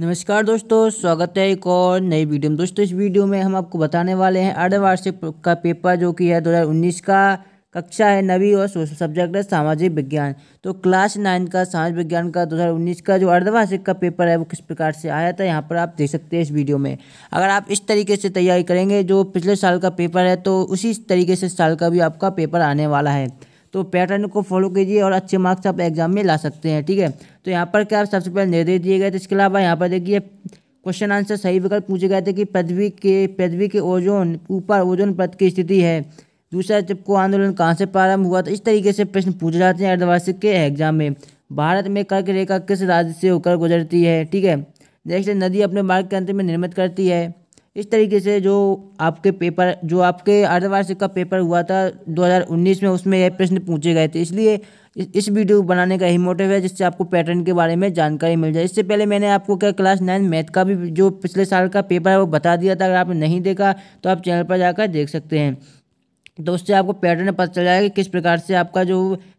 नमस्कार दोस्तों स्वागत है एक और नई वीडियो में दोस्तों इस वीडियो में हम आपको बताने वाले हैं अर्धवार्षिक का पेपर जो कि है 2019 का कक्षा है नवी और सब्जेक्ट है सामाजिक विज्ञान तो क्लास नाइन का सामाजिक विज्ञान का 2019 का जो अर्धवार्षिक का पेपर है वो किस प्रकार से आया था यहाँ पर आप देख सकते हैं इस वीडियो में अगर आप इस तरीके से तैयारी करेंगे जो पिछले साल का पेपर है तो उसी तरीके से साल का भी आपका पेपर आने वाला है तो पैटर्न को फॉलो कीजिए और अच्छे मार्क्स आप एग्जाम में ला सकते हैं ठीक है तो यहाँ पर क्या सबसे पहले निर्देश दिए गए थे इसके अलावा यहाँ पर देखिए क्वेश्चन आंसर सही विकल्प पूछे गए थे कि पृथ्वी के पृथ्वी के ओजोन ऊपर ओजोन पद की स्थिति है दूसरा चिपको आंदोलन कहाँ से प्रारंभ हुआ तो इस तरीके से प्रश्न पूछे जाते हैं अर्धवार्षिक के एग्जाम में भारत में कर्क रेखा किस राज्य से होकर गुजरती है ठीक है नेक्स्ट नदी अपने मार्ग के अंत में निर्मित करती है इस तरीके से जो आपके पेपर जो आपके अर्धवार्षिक का पेपर हुआ था 2019 में उसमें यह प्रश्न पूछे गए थे इसलिए इस वीडियो बनाने का ही मोटिव है जिससे आपको पैटर्न के बारे में जानकारी मिल जाए इससे पहले मैंने आपको क्या क्लास नाइन मैथ का भी जो पिछले साल का पेपर है वो बता दिया था अगर आपने नहीं देखा तो आप चैनल पर जाकर देख सकते हैं तो उससे आपको पैटर्न पता चल जाएगा कि किस प्रकार से आपका जो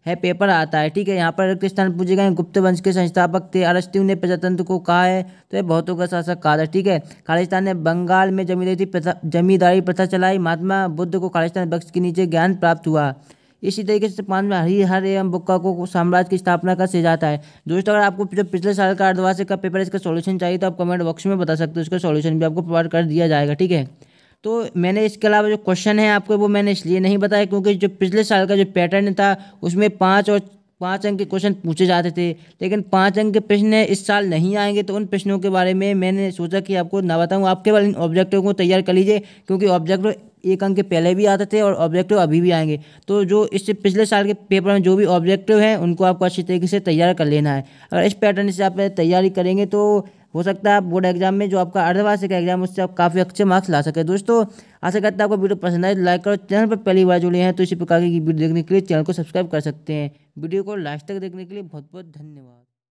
है पेपर आता है ठीक है यहाँ पर किस तरह गए गुप्त वंश के संस्थापक थे अरस्तु ने प्रजातंत्र को कहा है तो यह बहुतों का शासक कहा था ठीक है खालिस्तान ने बंगाल में जमींदारी जमींदारी प्रथा चलाई महात्मा बुद्ध को खालिस्तान बक्ष के नीचे ज्ञान प्राप्त हुआ इसी तरीके से पाँच में हरिहर एवं बुक्का को साम्राज्य की स्थापना का से जाता है दोस्तों अगर आपको जो पिछले साल का अर्धवार्षिक का पेपर इसका सॉल्यूशन चाहिए तो आप कमेंट बॉक्स में बता सकते हो उसका सॉल्यूशन भी आपको प्रोवाइड कर दिया जाएगा ठीक है तो मैंने इसके अलावा जो क्वेश्चन है आपको वो मैंने इसलिए नहीं बताया क्योंकि जो पिछले साल का जो पैटर्न था उसमें पाँच और पाँच अंक के क्वेश्चन पूछे जाते थे लेकिन पाँच अंक के प्रश्न इस साल नहीं आएंगे तो उन प्रश्नों के बारे में मैंने सोचा कि आपको ना बताऊँ आप केवल इन ऑब्जेक्टिव को तैयार कर लीजिए क्योंकि ऑब्जेक्टिव एक अंक के पहले भी आते थे और ऑब्जेक्टिव अभी भी आएंगे तो जो इससे पिछले साल के पेपर में जो भी ऑब्जेक्टिव हैं उनको आपको अच्छी तरीके से तैयार कर लेना है अगर इस पैटर्न से आप तैयारी करेंगे तो हो सकता है आप बोर्ड एग्जाम में जो आपका अर्धवार्षिक एग्जाम उससे आप काफ़ी अच्छे मार्क्स ला सके दोस्तों आशा करता है आपको वीडियो पसंद आए लाइक करो चैनल पर पहली बार जुड़े हैं तो इसी प्रकार की वीडियो देखने के लिए चैनल को सब्सक्राइब कर सकते हैं वीडियो को लास्ट तक देखने के लिए बहुत बहुत धन्यवाद